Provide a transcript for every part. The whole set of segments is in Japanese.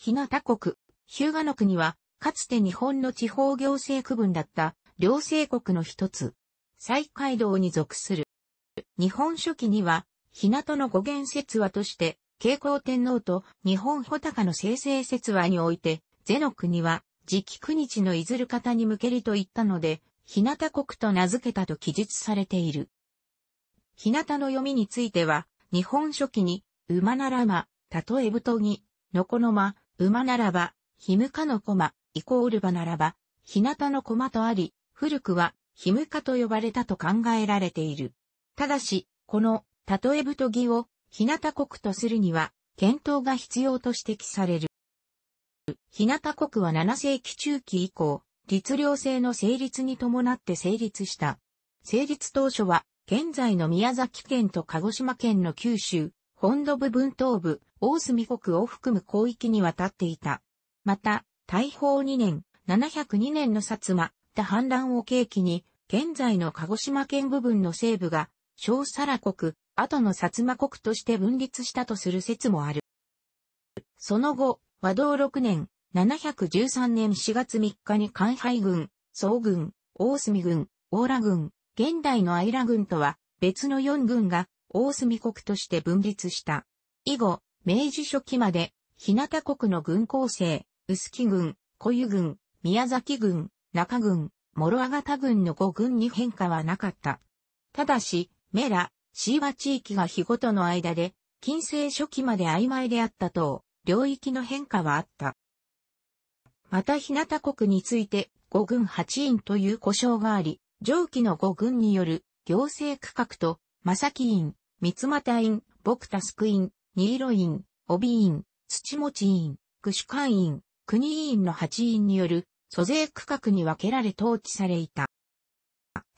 日向国、日向の国は、かつて日本の地方行政区分だった、両政国の一つ、西海道に属する。日本書紀には、日向の語源説話として、慶光天皇と日本穂高の生成説話において、是の国は、時期九日のずる方に向けりと言ったので、日向国と名付けたと記述されている。日向の読みについては、日本書紀に、馬ならま、たとえぶとぎ、のこのま、馬ならば、ひむかの駒、イコール馬ならば、日向の駒とあり、古くは、ひむかと呼ばれたと考えられている。ただし、この、例え太木を、日向国とするには、検討が必要と指摘される。日向国は7世紀中期以降、律令制の成立に伴って成立した。成立当初は、現在の宮崎県と鹿児島県の九州、本土部分東部、大隅国を含む広域にわたっていた。また、大宝2年、702年の薩摩、田反乱を契機に、現在の鹿児島県部分の西部が、小沙羅国、後の薩摩国として分立したとする説もある。その後、和道6年、713年4月3日に関海軍、総軍、大隅軍、大羅軍、現代の愛羅軍とは別の4軍が大隅国として分立した。以後、明治初期まで、日向国の軍構成、臼杵軍、小湯軍、宮崎軍、中軍、諸が方軍の5軍に変化はなかった。ただし、メラ、シーバ地域が日ごとの間で、近世初期まで曖昧であったと、領域の変化はあった。また日向国について、五軍八院という故障があり、上記の五軍による行政区画と、正木院、三又院、牧田スク院、ニーロビ帯ン、土持院、ュカ官院、国院の8院による、租税区画に分けられ統治されいた。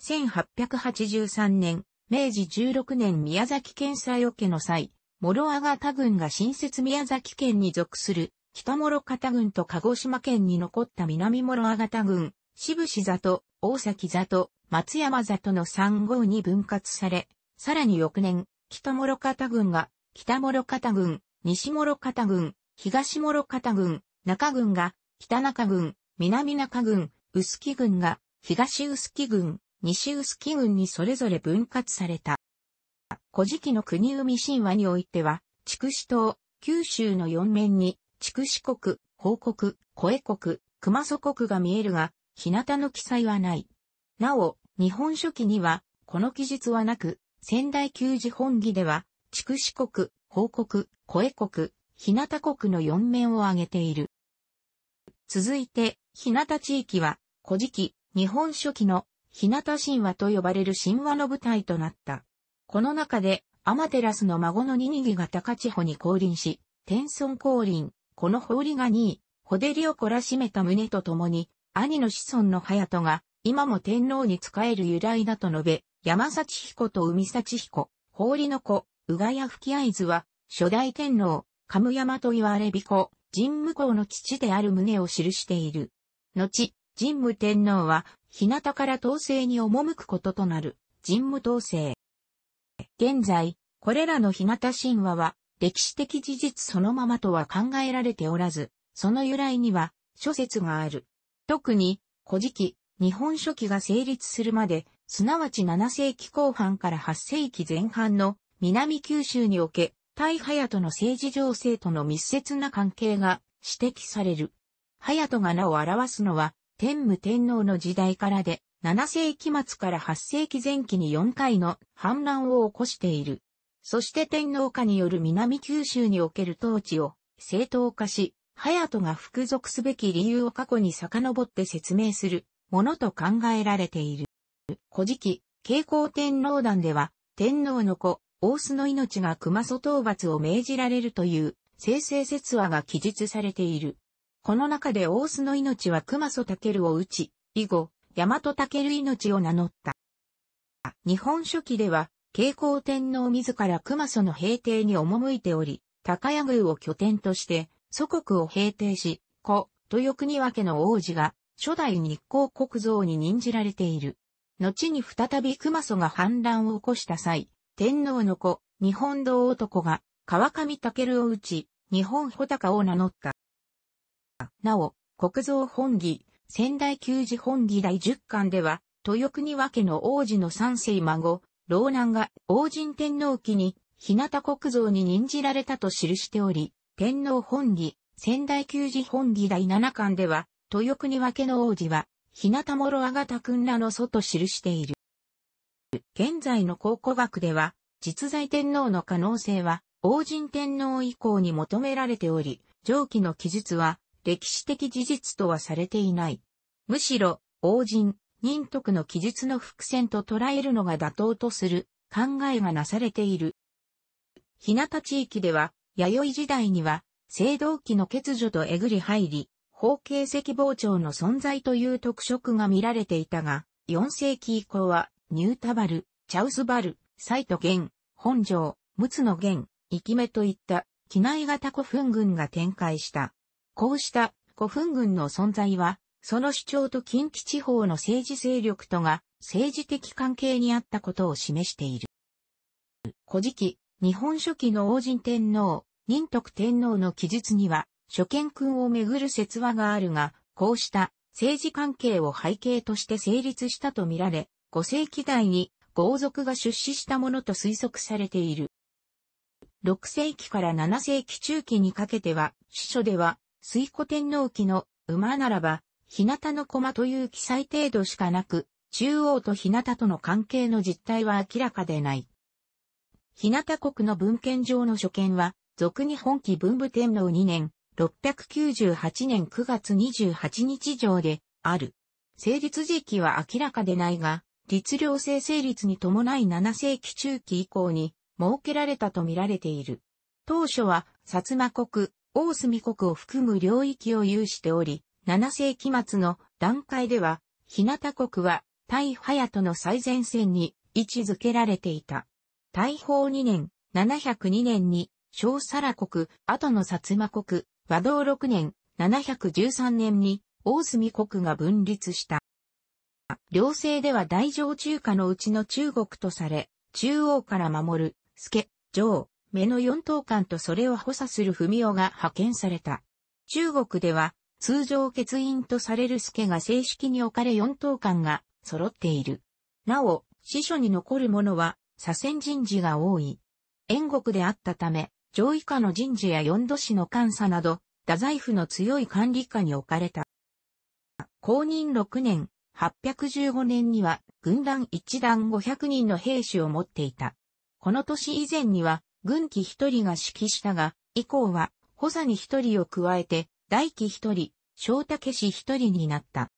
1883年、明治16年宮崎県西予家の際、諸阿賀田郡が新設宮崎県に属する、北諸方郡と鹿児島県に残った南諸阿賀田郡、渋志里、大崎里、松山里の3号に分割され、さらに翌年、北諸方郡が北諸方郡、西諸方郡、東諸方郡、中郡が、北中郡、南中郡、臼杵郡が、東臼杵郡、西臼杵郡にそれぞれ分割された。古事記の国海神話においては、筑紫島、九州の四面に、筑紫国、報国、小江国、熊祖国が見えるが、日向の記載はない。なお、日本書紀には、この記述はなく、仙台旧字本義では、筑紫国、報国、声国、日向国の四面を挙げている。続いて、日向地域は、古事記、日本書紀の日向神話と呼ばれる神話の舞台となった。この中で、アマテラスの孫のニニギが高千穂に降臨し、天孫降臨、この法理が2位、ホデリを懲らしめた旨と共に、兄の子孫の隼人が、今も天皇に仕える由来だと述べ、山幸彦と海幸彦、法理の子、宇賀や吹合図は、初代天皇、神山と言われこ神武公の父である旨を記している。後、神武天皇は、日向から統制に赴くこととなる、神武統制。現在、これらの日向神話は、歴史的事実そのままとは考えられておらず、その由来には、諸説がある。特に、古事記、日本書紀が成立するまで、すなわち7世紀後半から8世紀前半の南九州におけ、対隼人の政治情勢との密接な関係が指摘される。隼人が名を表すのは、天武天皇の時代からで、7世紀末から8世紀前期に4回の反乱を起こしている。そして天皇下による南九州における統治を正当化し、隼人が服属すべき理由を過去に遡って説明するものと考えられている。古事記、慶光天皇団では、天皇の子、大須の命が熊祖討伐を命じられるという、生成説話が記述されている。この中で大須の命は熊祖武を討ち、以後、大和武命を名乗った。日本書紀では、慶光天皇自ら熊祖の平定に赴いており、高屋宮を拠点として、祖国を平定し、子、豊国分けの王子が、初代日光国像に任じられている。後に再び熊祖が反乱を起こした際、天皇の子、日本道男が、川上武を打ち、日本穂高を名乗った。なお、国蔵本義、仙台旧児本義第10巻では、豊国分けの王子の三世孫、老男が王神天皇期に、日向国蔵に任じられたと記しており、天皇本義、仙台旧児本義第7巻では、豊国分けの王子は、日向諸あがたくんらの祖と記している。現在の考古学では、実在天皇の可能性は、王神天皇以降に求められており、上記の記述は、歴史的事実とはされていない。むしろ、王神、仁徳の記述の伏線と捉えるのが妥当とする考えがなされている。日向地域では、弥生時代には、青銅器の欠如とえぐり入り、方形石膨張の存在という特色が見られていたが、4世紀以降はニュータバル、チャウスバル、サイト元、本城、ムツノ県、イキメといった機内型古墳群が展開した。こうした古墳群の存在は、その主張と近畿地方の政治勢力とが政治的関係にあったことを示している。古事記、日本書紀の王神天皇、仁徳天皇の記述には、諸見君をめぐる説話があるが、こうした政治関係を背景として成立したとみられ、5世紀代に豪族が出資したものと推測されている。6世紀から7世紀中期にかけては、司書では、水古天皇期の馬ならば、日向の駒という記載程度しかなく、中央と日向との関係の実態は明らかでない。日向国の文献上の所見は、俗に本紀文武天皇2年、698年9月28日上で、ある。成立時期は明らかでないが、律令制成立に伴い7世紀中期以降に設けられたと見られている。当初は、薩摩国、大隅国を含む領域を有しており、7世紀末の段階では、日向国は、対隼人の最前線に位置づけられていた。大宝2年、702年に、小皿国、後の薩摩国、和道6年、713年に、大隅国が分立した。両政では大乗中華のうちの中国とされ、中央から守る、助、上、目の四等間とそれを補佐する文雄が派遣された。中国では、通常欠員とされる助が正式に置かれ四等間が揃っている。なお、司書に残るものは、左遷人事が多い。燕国であったため、上以下の人事や四度市の監査など、太宰府の強い管理下に置かれた。公認6年、815年には軍団一団500人の兵士を持っていた。この年以前には軍機一人が指揮したが、以降は補佐に一人を加えて大機一人、正武氏一人になった。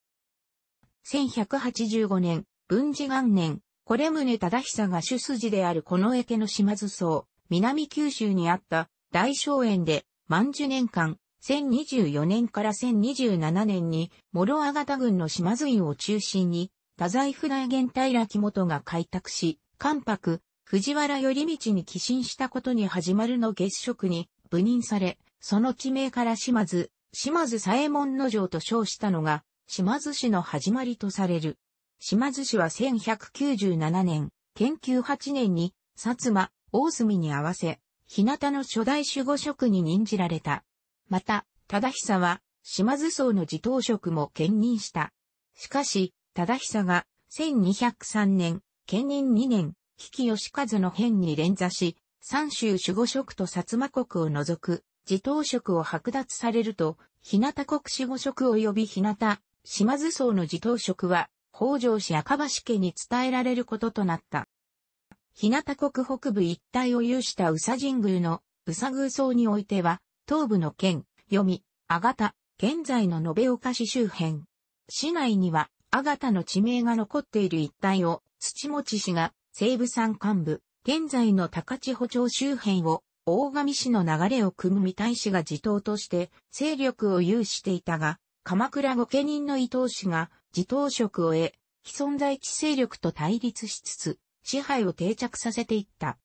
1185年、文治元年、これ宗忠久が主筋であるこの江家の島津荘、南九州にあった大荘園で、万十年間、1024年から1027年に、諸阿方郡の島津院を中心に、太宰府大元平木本が開拓し、関白、藤原頼道に寄進したことに始まるの月食に、部任され、その地名から島津、島津左衛門の城と称したのが、島津市の始まりとされる。島津市は1197年、研究8年に、薩摩、大隅に合わせ、日向の初代守護職に任じられた。また、忠久は、島津荘の自当職も兼任した。しかし、忠久が、1203年、兼任2年、比企義和の変に連座し、三州守護職と薩摩国を除く、自当職を剥奪されると、日向国守護職及び日向、島津荘の自当職は、北条氏赤橋家に伝えられることとなった。日向国北部一帯を有した宇佐神宮の宇佐宮荘においては、東部の県、読み、あがた、現在の延岡市周辺。市内には、あがたの地名が残っている一帯を、土持市が、西部山間部、現在の高千穂町周辺を、大神市の流れを組む三大使が自頭として、勢力を有していたが、鎌倉御家人の伊東氏が、自頭職を得、既存在地勢力と対立しつつ、支配を定着させていった。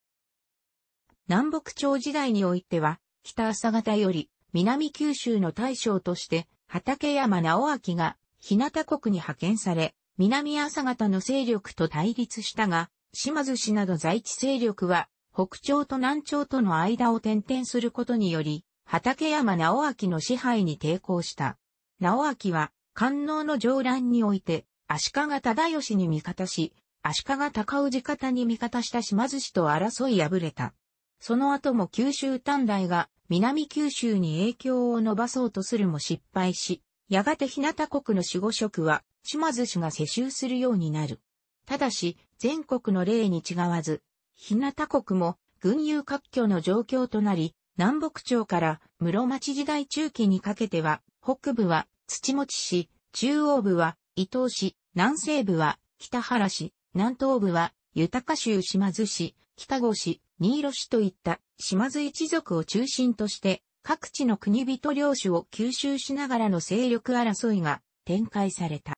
南北朝時代においては、北朝方より、南九州の大将として、畠山直明が、日向国に派遣され、南朝方の勢力と対立したが、島津氏など在地勢力は、北朝と南朝との間を転々することにより、畠山直明の支配に抵抗した。直明は、官能の上乱において、足利忠義に味方し、足利高氏方に味方した島津氏と争い敗れた。その後も九州短大が南九州に影響を伸ばそうとするも失敗し、やがて日向国の守護職は、島津氏が世襲するようになる。ただし、全国の例に違わず、日向国も軍友割拠の状況となり、南北朝から室町時代中期にかけては、北部は土持市、中央部は伊東市、南西部は北原市、南東部は豊州島津市、北郷市、新色市といった島津一族を中心として、各地の国人領主を吸収しながらの勢力争いが展開された。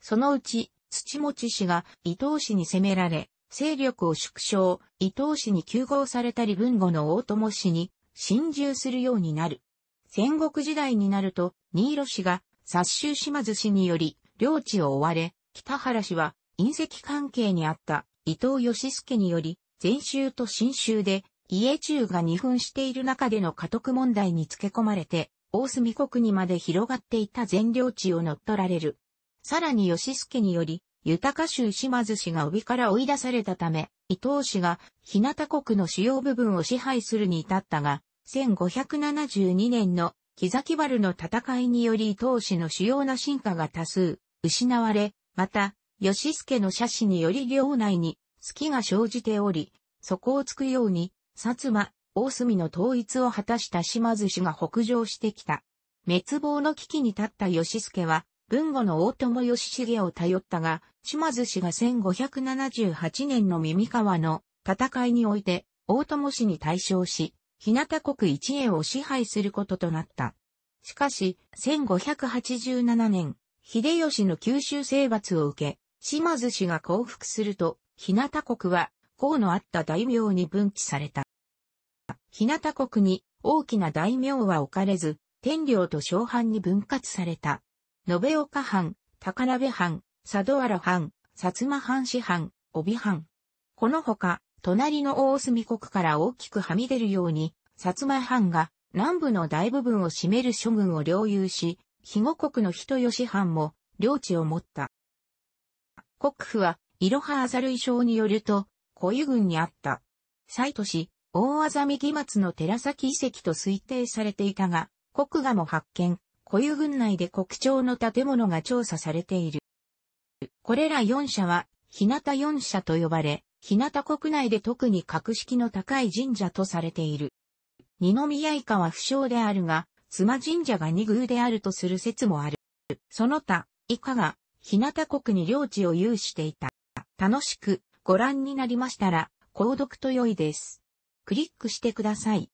そのうち、土持氏が伊東氏に攻められ、勢力を縮小、伊東氏に糾合されたり文後の大友氏に侵入するようになる。戦国時代になると、新色氏が薩州島津氏により領地を追われ、北原氏は隕石関係にあった伊藤義助により、全州と新州で家中が二分している中での家督問題につけ込まれて、大隅国にまで広がっていた全領地を乗っ取られる。さらに吉助により、豊州島津氏が帯から追い出されたため、伊藤氏が日向国の主要部分を支配するに至ったが、1572年の木崎原の戦いにより伊藤氏の主要な進化が多数失われ、また、吉助の社氏により領内に隙が生じており、そこをつくように薩摩、大隅の統一を果たした島津氏が北上してきた。滅亡の危機に立った義助は、文後の大友義重を頼ったが、島津氏が1578年の耳川の戦いにおいて、大友氏に対象し、日向国一栄を支配することとなった。しかし、1587年、秀吉の九州征伐を受け、島津氏が降伏すると、日向国は、功のあった大名に分岐された。日向国に大きな大名は置かれず、天領と小藩に分割された。延岡藩、高鍋藩、佐土原藩、薩摩藩士藩、帯藩。このほか、隣の大隅国から大きくはみ出るように、薩摩藩が南部の大部分を占める諸軍を領有し、肥後国の人吉藩も領地を持った。国府は、いろはあざる衣装によると、小湯軍にあった。西都市、大麻木松の寺崎遺跡と推定されていたが、国画も発見、固有群内で国庁の建物が調査されている。これら4社は、日向4社と呼ばれ、日向国内で特に格式の高い神社とされている。二宮以下は不詳であるが、妻神社が二宮であるとする説もある。その他、以下が、日向国に領地を有していた。楽しくご覧になりましたら、購読と良いです。クリックしてください。